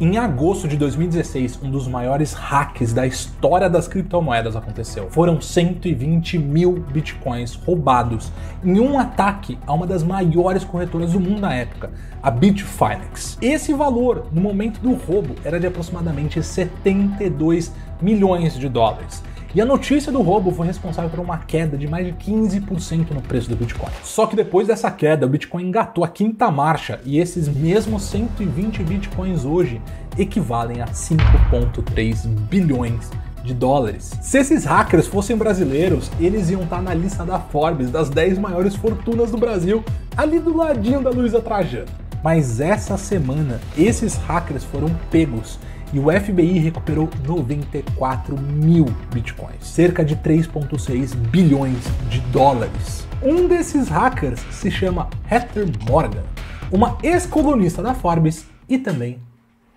Em agosto de 2016, um dos maiores hacks da história das criptomoedas aconteceu. Foram 120 mil bitcoins roubados em um ataque a uma das maiores corretoras do mundo na época, a Bitfinex. Esse valor, no momento do roubo, era de aproximadamente 72 milhões de dólares. E a notícia do roubo foi responsável por uma queda de mais de 15% no preço do Bitcoin. Só que depois dessa queda, o Bitcoin engatou a quinta marcha e esses mesmos 120 Bitcoins hoje equivalem a 5,3 bilhões de dólares. Se esses hackers fossem brasileiros, eles iam estar na lista da Forbes das 10 maiores fortunas do Brasil, ali do ladinho da Luiza Trajano. Mas essa semana, esses hackers foram pegos e o FBI recuperou 94 mil bitcoins, cerca de 3,6 bilhões de dólares. Um desses hackers se chama Heather Morgan, uma ex-colunista da Forbes e também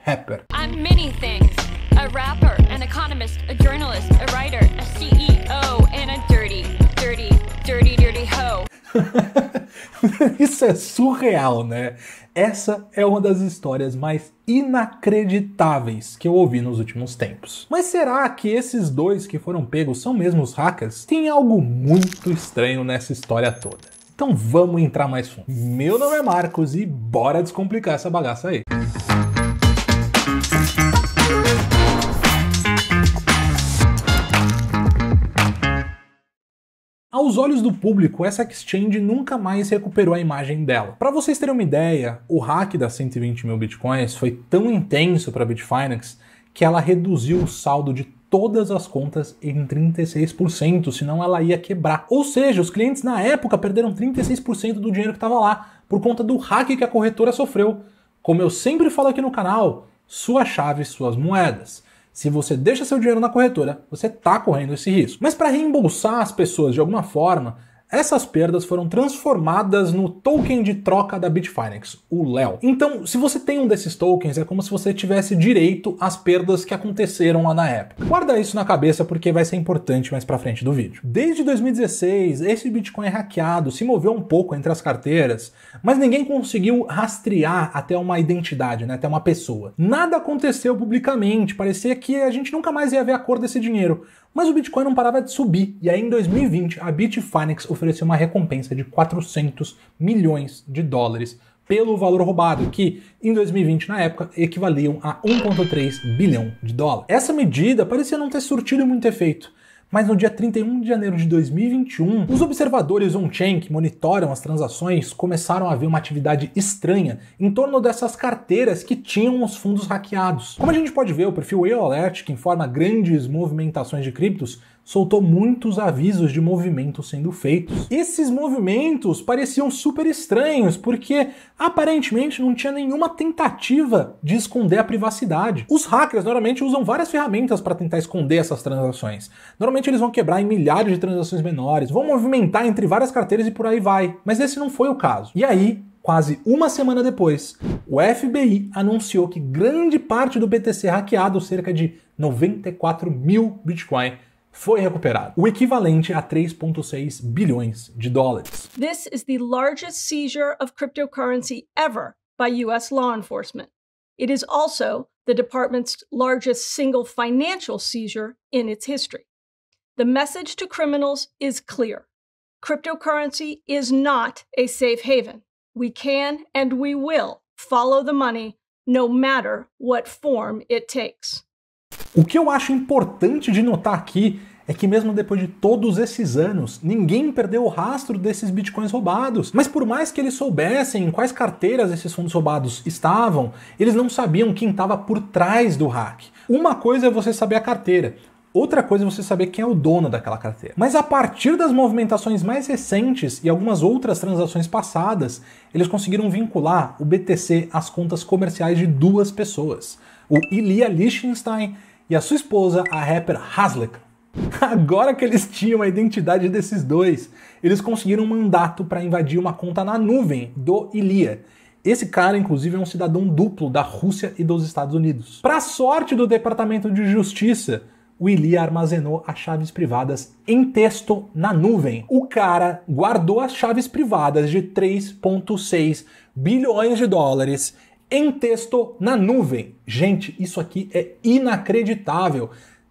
rapper. I'm many things: a rapper, an economist, a journalist, a writer, a Isso é surreal, né? Essa é uma das histórias mais inacreditáveis que eu ouvi nos últimos tempos. Mas será que esses dois que foram pegos são mesmo os hackers? Tem algo muito estranho nessa história toda. Então vamos entrar mais fundo. Meu nome é Marcos e bora descomplicar essa bagaça aí. Música Aos olhos do público, essa exchange nunca mais recuperou a imagem dela. Para vocês terem uma ideia, o hack das 120 mil bitcoins foi tão intenso para a Bitfinex que ela reduziu o saldo de todas as contas em 36%, senão ela ia quebrar. Ou seja, os clientes na época perderam 36% do dinheiro que estava lá por conta do hack que a corretora sofreu. Como eu sempre falo aqui no canal, sua chave, suas moedas. Se você deixa seu dinheiro na corretora, você está correndo esse risco. Mas para reembolsar as pessoas de alguma forma, essas perdas foram transformadas no token de troca da Bitfinex, o LEO. Então, se você tem um desses tokens, é como se você tivesse direito às perdas que aconteceram lá na época. Guarda isso na cabeça porque vai ser importante mais para frente do vídeo. Desde 2016, esse Bitcoin é hackeado se moveu um pouco entre as carteiras, mas ninguém conseguiu rastrear até uma identidade, né, até uma pessoa. Nada aconteceu publicamente, parecia que a gente nunca mais ia ver a cor desse dinheiro, mas o Bitcoin não parava de subir, e aí em 2020 a Bitfinex ofereceu uma recompensa de 400 milhões de dólares pelo valor roubado, que em 2020, na época, equivaliam a 1,3 bilhão de dólares. Essa medida parecia não ter surtido muito efeito, mas no dia 31 de janeiro de 2021, os observadores on-chain que monitoram as transações começaram a ver uma atividade estranha em torno dessas carteiras que tinham os fundos hackeados. Como a gente pode ver, o perfil EOLert, que informa grandes movimentações de criptos, soltou muitos avisos de movimentos sendo feitos. Esses movimentos pareciam super estranhos, porque aparentemente não tinha nenhuma tentativa de esconder a privacidade. Os hackers normalmente usam várias ferramentas para tentar esconder essas transações. Normalmente eles vão quebrar em milhares de transações menores, vão movimentar entre várias carteiras e por aí vai. Mas esse não foi o caso. E aí, Quase uma semana depois, o FBI anunciou que grande parte do BTC hackeado, cerca de 94 mil Bitcoin, foi recuperado, o equivalente a 3.6 bilhões de dólares. This is the largest seizure of cryptocurrency ever by US law enforcement. It is also the department's largest single financial seizure in its history. The message to criminals is clear. Cryptocurrency is not a safe haven. We can and we will follow the money no matter what form it takes. O que eu acho importante de notar aqui é que mesmo depois de todos esses anos, ninguém perdeu o rastro desses bitcoins roubados. Mas por mais que eles soubessem em quais carteiras esses fundos roubados estavam, eles não sabiam quem estava por trás do hack. Uma coisa é você saber a carteira, Outra coisa é você saber quem é o dono daquela carteira. Mas a partir das movimentações mais recentes e algumas outras transações passadas, eles conseguiram vincular o BTC às contas comerciais de duas pessoas: o Ilia Lichtenstein e a sua esposa, a rapper Haslek, Agora que eles tinham a identidade desses dois, eles conseguiram um mandato para invadir uma conta na nuvem do Ilia. Esse cara, inclusive, é um cidadão duplo da Rússia e dos Estados Unidos. Para sorte do Departamento de Justiça, o Ilia armazenou as chaves privadas em texto na nuvem. O cara guardou as chaves privadas de 3,6 bilhões de dólares em texto na nuvem. Gente, isso aqui é inacreditável.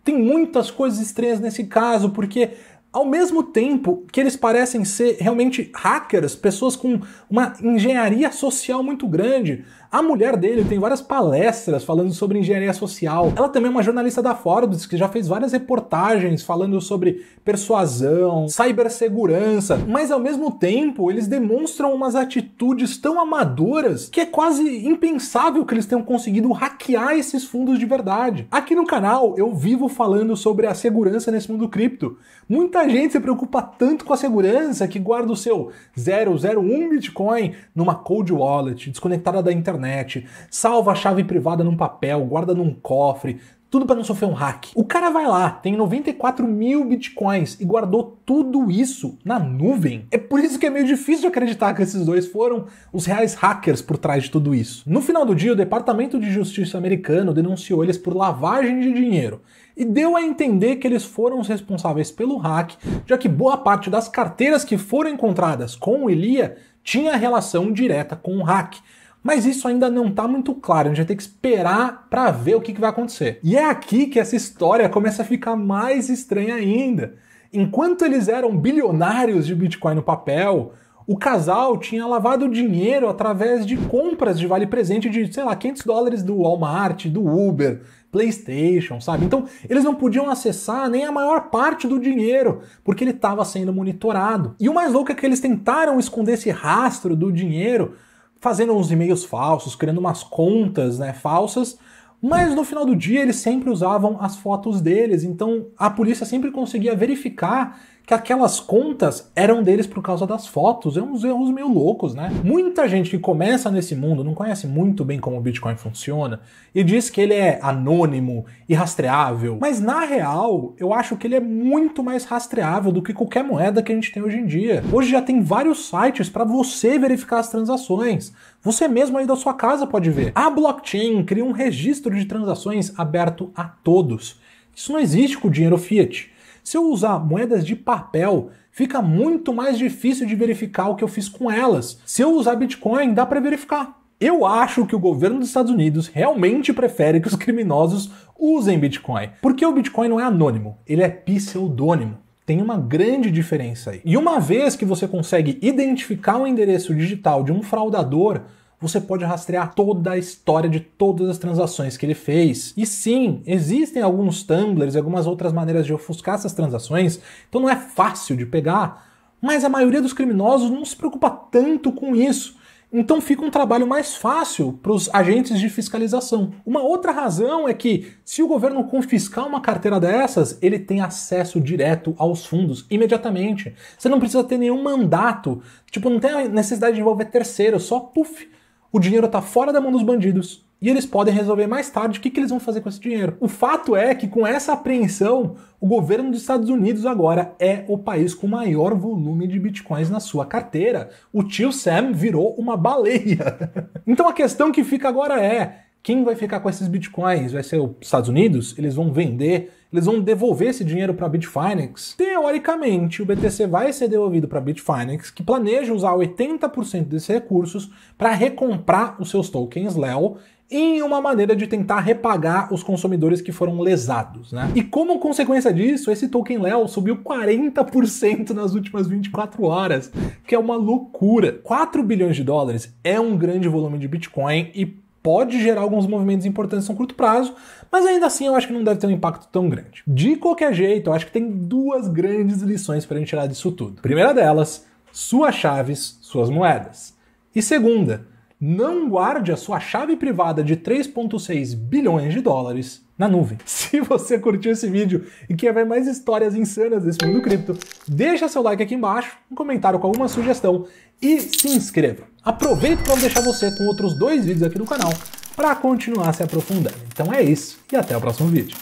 Tem muitas coisas estranhas nesse caso, porque ao mesmo tempo que eles parecem ser realmente hackers, pessoas com uma engenharia social muito grande. A mulher dele tem várias palestras falando sobre engenharia social. Ela também é uma jornalista da Forbes que já fez várias reportagens falando sobre persuasão, cibersegurança, mas ao mesmo tempo eles demonstram umas atitudes tão amadoras que é quase impensável que eles tenham conseguido hackear esses fundos de verdade. Aqui no canal eu vivo falando sobre a segurança nesse mundo cripto. Muita muita gente se preocupa tanto com a segurança que guarda o seu 001 Bitcoin numa cold wallet, desconectada da internet, salva a chave privada num papel, guarda num cofre, tudo para não sofrer um hack. O cara vai lá, tem 94 mil bitcoins e guardou tudo isso na nuvem. É por isso que é meio difícil acreditar que esses dois foram os reais hackers por trás de tudo isso. No final do dia, o Departamento de Justiça americano denunciou eles por lavagem de dinheiro e deu a entender que eles foram os responsáveis pelo hack, já que boa parte das carteiras que foram encontradas com o Elia tinha relação direta com o hack, mas isso ainda não está muito claro, a gente vai ter que esperar para ver o que, que vai acontecer. E é aqui que essa história começa a ficar mais estranha ainda. Enquanto eles eram bilionários de Bitcoin no papel, o casal tinha lavado dinheiro através de compras de vale presente de, sei lá, 500 dólares do Walmart, do Uber, PlayStation, sabe? Então, eles não podiam acessar nem a maior parte do dinheiro, porque ele estava sendo monitorado. E o mais louco é que eles tentaram esconder esse rastro do dinheiro fazendo uns e-mails falsos, criando umas contas né, falsas, mas no final do dia eles sempre usavam as fotos deles, então a polícia sempre conseguia verificar que aquelas contas eram deles por causa das fotos. É uns erros meio loucos, né? Muita gente que começa nesse mundo não conhece muito bem como o Bitcoin funciona e diz que ele é anônimo, e rastreável Mas na real, eu acho que ele é muito mais rastreável do que qualquer moeda que a gente tem hoje em dia. Hoje já tem vários sites para você verificar as transações. Você mesmo aí da sua casa pode ver. A blockchain cria um registro de transações aberto a todos. Isso não existe com o dinheiro fiat. Se eu usar moedas de papel, fica muito mais difícil de verificar o que eu fiz com elas. Se eu usar Bitcoin, dá para verificar. Eu acho que o governo dos Estados Unidos realmente prefere que os criminosos usem Bitcoin, porque o Bitcoin não é anônimo, ele é pseudônimo. Tem uma grande diferença aí. E uma vez que você consegue identificar o endereço digital de um fraudador, você pode rastrear toda a história de todas as transações que ele fez. E sim, existem alguns tumblers e algumas outras maneiras de ofuscar essas transações, então não é fácil de pegar, mas a maioria dos criminosos não se preocupa tanto com isso. Então fica um trabalho mais fácil para os agentes de fiscalização. Uma outra razão é que, se o governo confiscar uma carteira dessas, ele tem acesso direto aos fundos imediatamente. Você não precisa ter nenhum mandato, tipo, não tem necessidade de envolver terceiro, só puf, o dinheiro está fora da mão dos bandidos e eles podem resolver mais tarde o que, que eles vão fazer com esse dinheiro. O fato é que, com essa apreensão, o governo dos Estados Unidos agora é o país com maior volume de bitcoins na sua carteira. O tio Sam virou uma baleia. então a questão que fica agora é: quem vai ficar com esses bitcoins? Vai ser os Estados Unidos? Eles vão vender? eles vão devolver esse dinheiro para a Bitfinex. Teoricamente, o BTC vai ser devolvido para a Bitfinex, que planeja usar 80% desses recursos para recomprar os seus tokens LEO em uma maneira de tentar repagar os consumidores que foram lesados, né? E como consequência disso, esse token LEO subiu 40% nas últimas 24 horas, que é uma loucura. 4 bilhões de dólares é um grande volume de Bitcoin e pode gerar alguns movimentos importantes no curto prazo, mas ainda assim eu acho que não deve ter um impacto tão grande. De qualquer jeito, eu acho que tem duas grandes lições para a gente tirar disso tudo. Primeira delas, suas chaves, suas moedas. E segunda, não guarde a sua chave privada de 3,6 bilhões de dólares na nuvem. Se você curtiu esse vídeo e quer ver mais histórias insanas desse mundo cripto, deixa seu like aqui embaixo, um comentário com alguma sugestão e se inscreva. Aproveito para deixar você com outros dois vídeos aqui no canal para continuar se aprofundando. Então é isso e até o próximo vídeo.